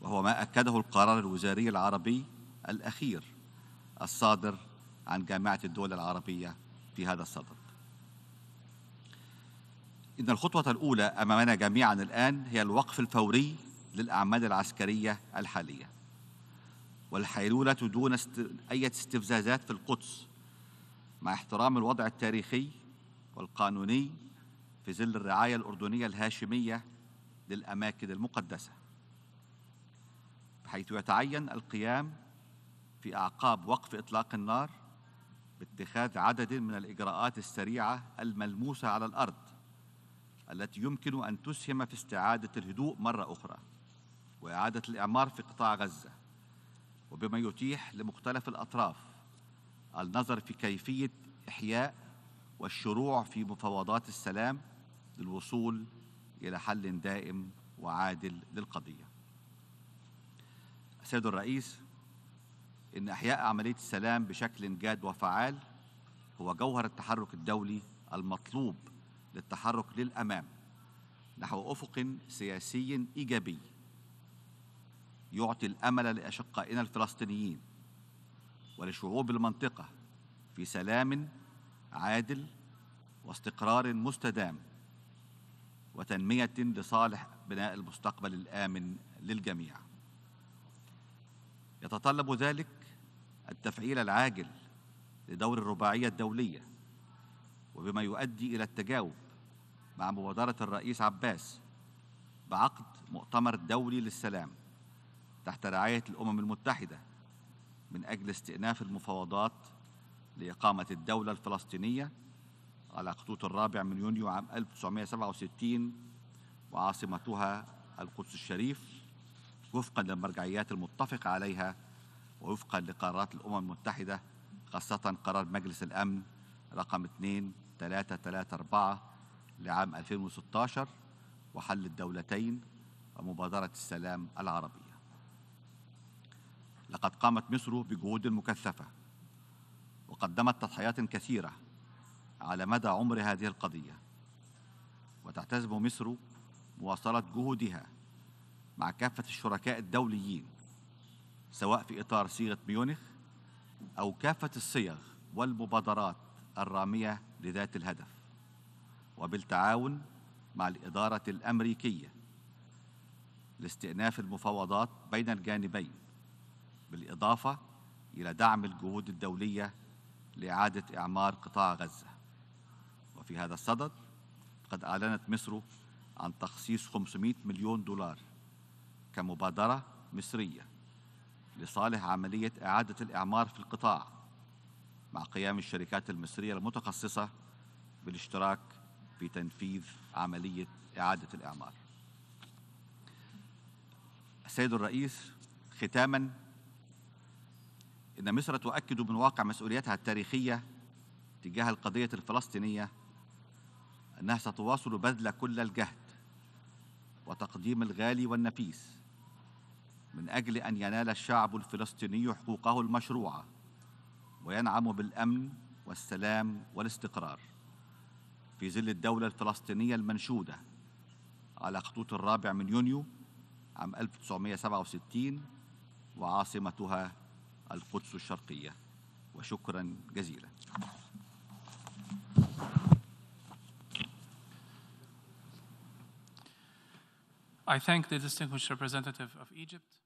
وهو ما أكده القرار الوزاري العربي الأخير الصادر عن جامعة الدول العربية في هذا الصدد إن الخطوة الأولى أمامنا جميعا الآن هي الوقف الفوري للأعمال العسكرية الحالية والحيلولة دون است... أي استفزازات في القدس مع احترام الوضع التاريخي والقانوني في ظل الرعاية الأردنية الهاشمية للأماكن المقدسة حيث يتعين القيام في أعقاب وقف إطلاق النار باتخاذ عدد من الإجراءات السريعة الملموسة على الأرض التي يمكن أن تسهم في استعادة الهدوء مرة أخرى وإعادة الإعمار في قطاع غزة وبما يتيح لمختلف الأطراف النظر في كيفية إحياء والشروع في مفاوضات السلام للوصول إلى حل دائم وعادل للقضية السيد الرئيس ان احياء عمليه السلام بشكل جاد وفعال هو جوهر التحرك الدولي المطلوب للتحرك للامام نحو افق سياسي ايجابي يعطي الامل لاشقائنا الفلسطينيين ولشعوب المنطقه في سلام عادل واستقرار مستدام وتنميه لصالح بناء المستقبل الامن للجميع يتطلب ذلك التفعيل العاجل لدور الرباعية الدولية وبما يؤدي إلى التجاوب مع مبادرة الرئيس عباس بعقد مؤتمر دولي للسلام تحت رعاية الأمم المتحدة من أجل استئناف المفاوضات لإقامة الدولة الفلسطينية على خطوط الرابع من يونيو عام 1967 وعاصمتها القدس الشريف وفقا للمرجعيات المتفق عليها ووفقا لقرارات الأمم المتحدة خاصة قرار مجلس الأمن رقم 2334 لعام 2016 وحل الدولتين ومبادرة السلام العربية لقد قامت مصر بجهود مكثفة وقدمت تضحيات كثيرة على مدى عمر هذه القضية وتعتزم مصر مواصلة جهودها مع كافة الشركاء الدوليين سواء في إطار صيغة ميونخ أو كافة الصيغ والمبادرات الرامية لذات الهدف وبالتعاون مع الإدارة الأمريكية لاستئناف المفاوضات بين الجانبين بالإضافة إلى دعم الجهود الدولية لإعادة إعمار قطاع غزة وفي هذا الصدد قد أعلنت مصر عن تخصيص 500 مليون دولار كمبادرة مصرية لصالح عملية إعادة الإعمار في القطاع مع قيام الشركات المصرية المتخصصة بالاشتراك في تنفيذ عملية إعادة الإعمار السيد الرئيس ختاما إن مصر تؤكد من واقع مسؤوليتها التاريخية تجاه القضية الفلسطينية أنها ستواصل بذل كل الجهد وتقديم الغالي والنفيس من أجل أن ينال الشعب الفلسطيني حقوقه المشروعة وينعم بالأمن والسلام والاستقرار في ظل الدولة الفلسطينية المنشودة على خطوط الرابع من يونيو عام 1967 وعاصمتها القدس الشرقية وشكرا جزيلا I thank the distinguished representative of Egypt.